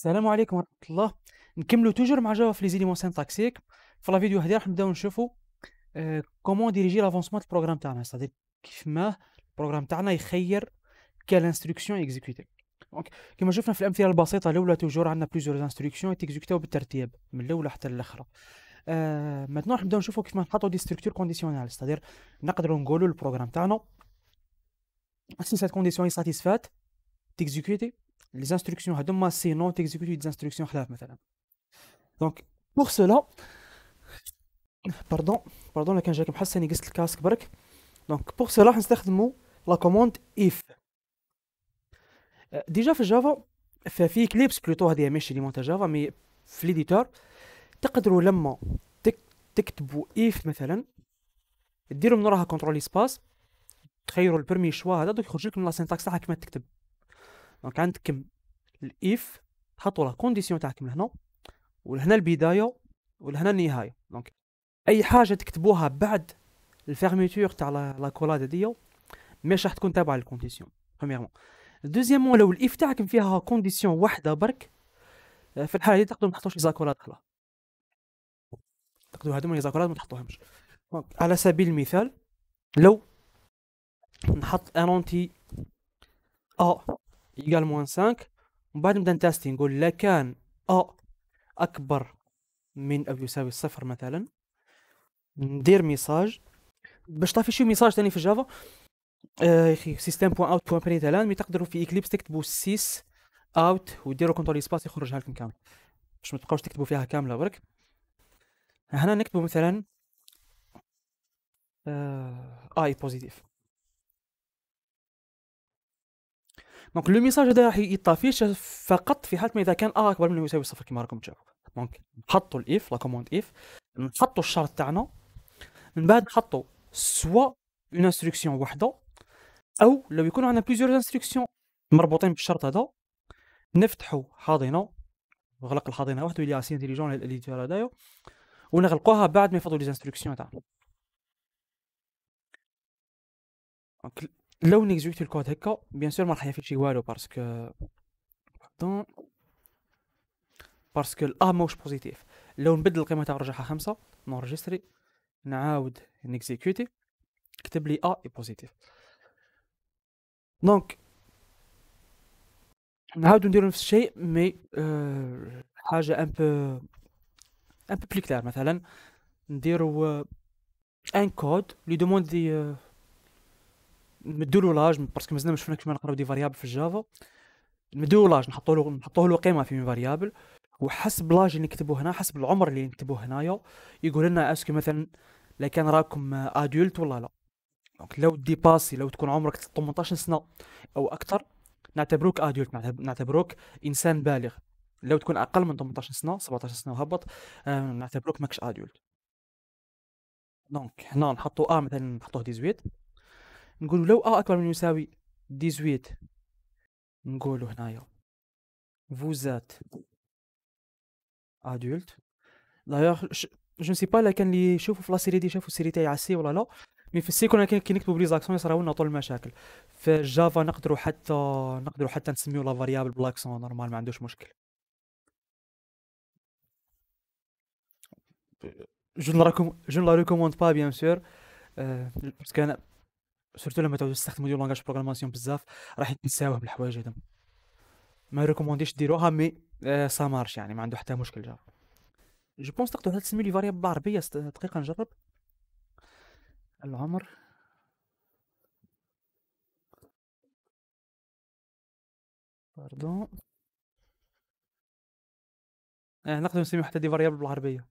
السلام عليكم ورحمه الله نكملو توجور مع جافا في لي زيليمون سينتاكسيك في لا فيديو هذه راح نبداو نشوفو آه، كومون ديريجي لافونسمون البروغرام تاعنا سادير كيف ما البروغرام تاعنا يخير كال انستركسيون اكزيكوتي دونك كما شفنا في الامثله البسيطه الاولى توجور عندنا بليزيور انستركسيون تيكزيكوتاو بالترتيب من الاولى حتى الاخره آه maintenant راح نبداو نشوفو كيف ما نحطو دي ستركتور كونديسيونال سادير نقدروا نقولوا البروغرام تاعنا سي سات كونديسيون ساتيسفات تيكزيكوتي لي زانستركسيون هادوما سي نون تيكزيكوتي دي زانستركسيون خلاف مثلا دونك بوغ سولا باردون باردون لكان جاك جاكم اني قست الكاسك برك دونك بوغ سولا راح نستخدمو لا كوموند اف ديجا في جافا ففي كليبس بلوتو هذه ماشي لي مونتاج جافا مي في ليديتور تقدروا لما تكتبوا اف مثلا ديروا من وراها كونترول سباس تخيروا البرمي شوا هذا دوك يخرج لكم لا سينتاكس تاعها كما تكتب دونك عندك الاف تحطوا لا كونديسيون تاعكم لهنا ولهنا البدايه ولهنا النهايه دونك اي حاجه تكتبوها بعد الفيرميتور تاع لا كولاد هذيا مش راح تكون تابعه للكونديسيون بريميرمون دوزيامون لو الاف تاعكم فيها كونديسيون واحده برك آه، في الحاله هذه تقدروا ما تحطوش ايزاكولات خلاص تقدروا هذوما ايزاكولات ما تحطوهمش على سبيل المثال لو نحط انونتي ا يقال موان 5 ومن بعد نبدا نتاستي نقول لا كان أ أكبر من أو يساوي الصفر مثلا ندير ميساج باش طافي شي ميساج ثاني في جافا آه، يا اخي سيستم بوان اوت بوان برينت الان مي تقدروا في اكليبس تكتبوا 6 اوت وديروا كونترول سباس يخرجها لكم كامل باش ما تبقاوش تكتبوا فيها كامله برك هنا نكتبوا مثلا اي آه، بوزيتيف دونك لو ميساج هذا راح يطافيش فقط في حاله ما اذا كان ا اكبر من يساوي صفر كما راكم تشوفوا دونك حطوا الاف لا كوموند اف نحطوا الشرط تاعنا من بعد نحطوا سوا اون انستركسيون وحده او لو يكون عندنا بليزيور انستركسيون مربوطين بالشرط هذا نفتحوا حاضنه نغلق الحاضنه وحده اللي اسي انتيليجون اللي دار هذايا ونغلقوها بعد ما يفضوا لي انستركسيون تاعنا لو نيكزيكت الكود هكا بيان سور ما راح شي والو باسكو باردون باسكو الا ماهوش بوزيتيف لو نبدل القيمه تاع نرجعها خمسة نورجستري نعاود نيكزيكوتي كتب لي ا اي بوزيتيف دونك نعاودو نديرو نفس الشيء مي أه حاجه ان بو ان بو بلي كلار مثلا نديرو ان آه، كود لي دوموند دي نمدوا له لاج باسكو مازلنا ما شفنا كيفاش نقراو دي فاريابل في الجافا نمدوا له لاج نحطوا له نحطوه له قيمه في فاريابل وحسب لاج اللي نكتبوه هنا حسب العمر اللي نكتبوه هنايا يقول لنا اسكو مثلا لا كان راكم ادولت ولا لا دونك لو ديباسي لو تكون عمرك 18 سنه او اكثر نعتبروك ادولت نعتبروك انسان بالغ لو تكون اقل من 18 سنه 17 سنه وهبط آه، نعتبروك ماكش ادولت دونك هنا نحطو ا مثلا نحطوه 18 نقولوا لو ا اكبر من يساوي 18 نقولوا هنايا فوزات ادولت دايوغ جو سي با لا كان اللي يشوفوا في لا سيري دي شافوا السيري تاعي عسي ولا لا مي في السيكون كي نكتبوا بليزاكسون يصراو لنا طول المشاكل في جافا نقدروا حتى نقدروا حتى نسميو لا فاريابل بلاكسون نورمال ما عندوش مشكل جون لا ريكوموند با بيان سور باسكو انا سورتو لما تعاودوا تستخدموا ديال لونغاج بروغراماسيون بزاف راح تنساوه بالحوايج الحوايج هادو ما ريكومونديش ديروها مي سا آه، مارش يعني ما عنده حتى مشكل جا جو بونس تقدر تسمي لي فاريابل بالعربيه دقيقه نجرب العمر باردون اه نقدر نسميو حتى دي فاريابل بالعربيه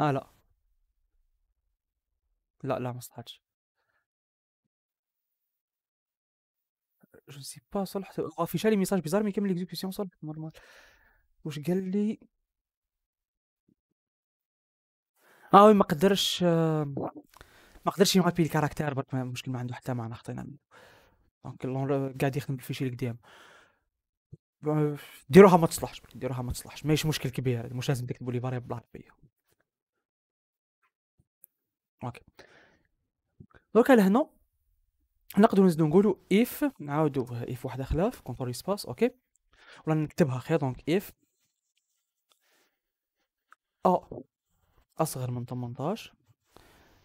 اه لا لا لا ما صلحتش جو سي با صلحت آه، في شالي ميساج بيزار مي كامل ليكزيكسيون صلحت نورمال واش قال لي اه وي ما قدرش ما قدرش يمغبي الكاركتير برك المشكل ما عنده حتى معنى خطينا منه دونك قاعد يخدم بالفيشي القديم آه، ديروها ما تصلحش ديروها ما تصلحش ماهيش مشكل كبير مش لازم تكتبوا لي فاريبل بالعربيه اوكي دوكا لهنا نقدر نزيدو نقولو اف نعاودو اف واحده خلاف كونترول سباس اوكي ولا نكتبها خير دونك اف ا اصغر من 18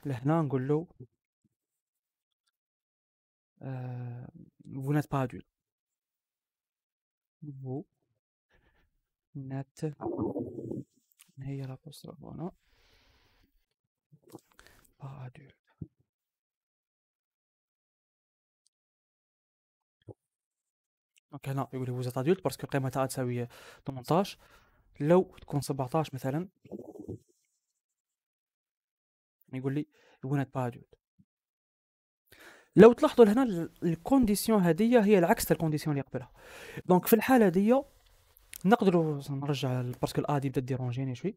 لهنا نقولو له آه، vous n'êtes pas adulte. Vous n'êtes هي الأبوستروف هنا pas adulte. دونك هنا يقول لي وزات ادولت باسكو تاعها تساوي 18 لو تكون 17 مثلا يقول لي ونات با ادولت لو تلاحظوا هنا الكونديسيون هذه هي العكس تاع الكونديسيون اللي قبلها دونك في الحاله هذه نقدروا نرجع باسكو الادي بدا ديرونجيني شوي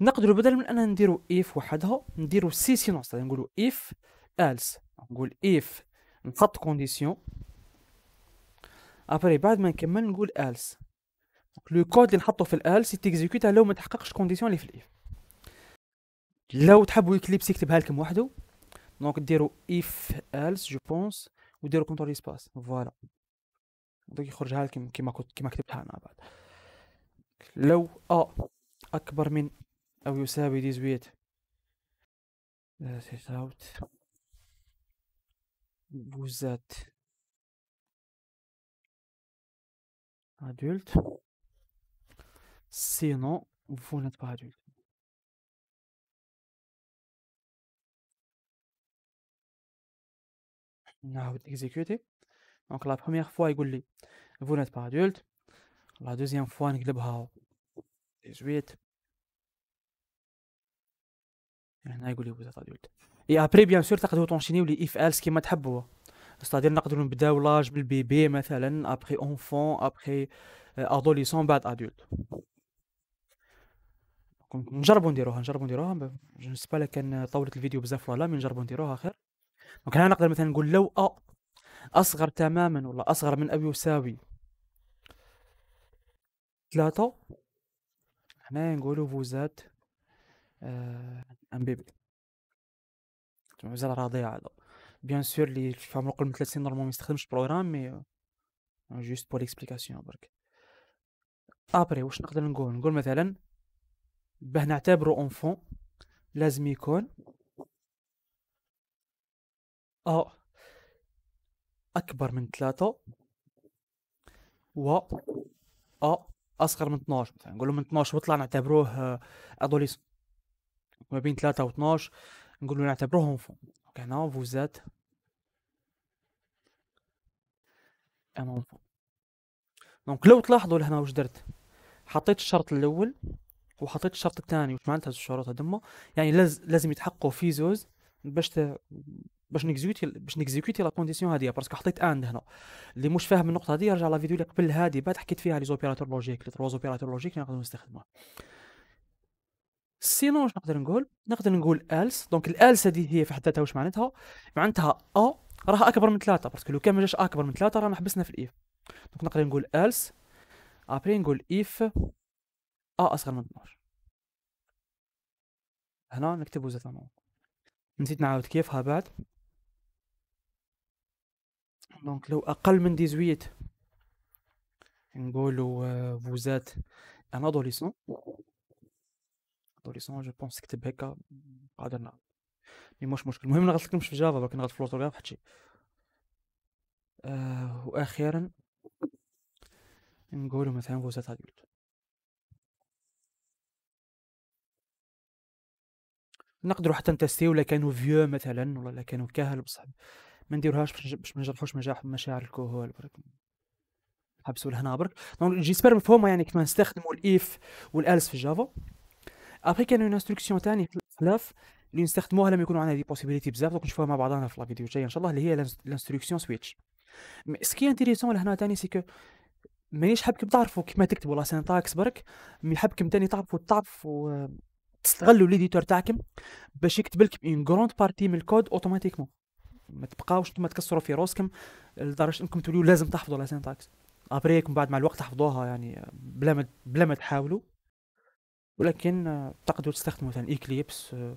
نقدروا بدل من ان نديروا اف وحدها نديروا سي سينونس يعني نقولوا اف الس نقول اف نحط كونديسيون ابري بعد ما نكمل نقول else لو كود اللي نحطه في الالس يتيكزيكوتا لو ما تحققش كونديسيون اللي في الاف لو تحبوا يكليبس يكتبها لكم وحده دونك ديروا اف الس جو بونس وديروا كونترول سباس فوالا دونك يخرجها لكم كيما كنت كيما كتبتها انا بعد لو ا اكبر من او يساوي 18 سيت اوت بوزات adulte. Sinon, vous n'êtes pas adulte. va exécuté. Donc la première fois, il vous n'êtes pas adulte. La deuxième fois, on 18. Bah, vous adulte. Et après, bien sûr, tu as ton ou les if qui m'a cest نقدروا نبداو لاج بالبيبي مثلا ابخي اونفون ابخي ادوليسون بعد ادولت نجربوا نديروها نجربوا نديروها جنسبا لك كان طولت الفيديو بزاف ولا مي نجربوا نديروها خير دونك هنا نقدر مثلا نقول لو أ اصغر تماما ولا اصغر من ابي يساوي ثلاثة هنا نقولوا فوزات ام بيبي بي زال راضية على بيان سور لي في عمره قبل من 30 نورمال ما يستخدمش البروغرام مي جوست بور ليكسبليكاسيون برك ابري واش نقدر نقول نقول مثلا باه نعتبرو اونفون لازم يكون او آه، اكبر من ثلاثة و او آه، اصغر من 12 مثلا نقولو من 12 وطلع نعتبروه ادوليسون آه، ما بين 3 و 12 نقولو نعتبروه اونفون maintenant, vous êtes ان انفون دونك لو تلاحظوا لهنا واش درت حطيت الشرط الاول وحطيت الشرط الثاني واش معناتها الشروط هذوما يعني لازم لازم يتحققوا في زوز باش ت... باش نكزيوتي باش نكزيكوتي لا كونديسيون هذه باسكو حطيت اند هنا اللي مش فاهم النقطه هذه يرجع لا فيديو اللي قبل هذه بعد حكيت فيها لي زوبيراتور لوجيك لي تروا زوبيراتور لوجيك اللي نقدروا نستخدموها سينو واش نقدر نقول نقدر نقول الس دونك الالس هذه هي في حد ذاتها واش معناتها معناتها ا راه اكبر من ثلاثة باسكو لو كان ما جاش اكبر من ثلاثة رانا حبسنا في الاف دونك نقدر نقول الس ابري نقول اف ا اصغر من 12 هنا نكتبو زاد نون نزيد نعاود كيفها بعد دونك لو اقل من 18 نقولو فوزات ان ادوليسون فلوتوريسون جو بونس كتب هكا قادر نعرف مي مش مشكل المهم لكم في جافا ولكن نغلط في غير واحد شي آه واخيرا نقولوا مثلا فوزات ادولت نقدروا حتى نتستيو ولا كانوا فيو مثلا ولا لا كانوا كاهل بصح ما نديروهاش باش ما نجرحوش مشاعر الكهول برك حبسوا لهنا برك دونك جيسبر مفهومه يعني كيف نستخدموا الاف والالس في جافا ابري كانوا اون انستركسيون ثاني في اللي نستخدموها لما يكونوا عندنا دي بوسيبيليتي بزاف دونك نشوفوها مع بعضنا في لا فيديو الجايه ان شاء الله اللي هي الانستركسيون سويتش سكي انتيريسون لهنا ثاني سي مانيش حابكم تعرفوا كيما تكتبوا لا سينتاكس برك مي حابكم ثاني تعرفوا تعرفوا تستغلوا ليديتور تاعكم باش يكتب لكم اون غروند بارتي من الكود اوتوماتيكمون ما تبقاوش انتم تكسروا في روسكم لدرجه انكم تقولوا لازم تحفظوا لا سينتاكس ابريكم من بعد مع الوقت تحفظوها يعني بلا ما بلا ما تحاولوا ولكن آه، تقدر تستخدم مثلا ايكليبس آه،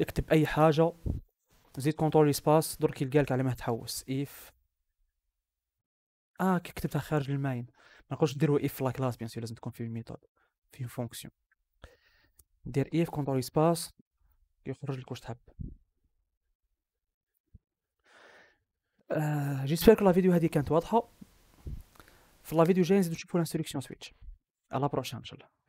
اكتب اي حاجه زيد كونترول سباس درك يلقى لك على ما تحوس اف اه كي كتبتها خارج الماين ما نقولش ديروا اف لا كلاس بيان سور لازم تكون في ميثود في فونكسيون دير اف كونترول سباس يخرج لك واش تحب آه جيسبر لا فيديو هذه كانت واضحه في لا فيديو جاي نزيدو نشوفو لانستركسيون سويتش على بروشان ان شاء الله